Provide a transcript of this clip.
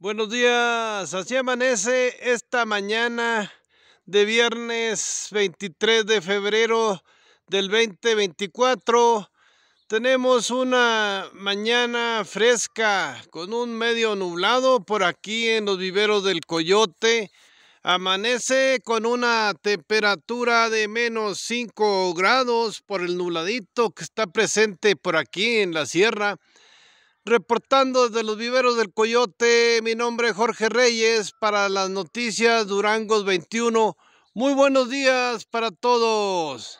Buenos días, así amanece esta mañana de viernes 23 de febrero del 2024. Tenemos una mañana fresca con un medio nublado por aquí en los viveros del Coyote. Amanece con una temperatura de menos 5 grados por el nubladito que está presente por aquí en la sierra. Reportando desde los viveros del Coyote, mi nombre es Jorge Reyes para las noticias Durangos 21. Muy buenos días para todos.